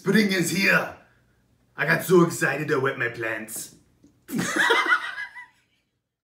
Spring is here. I got so excited I wet my plants.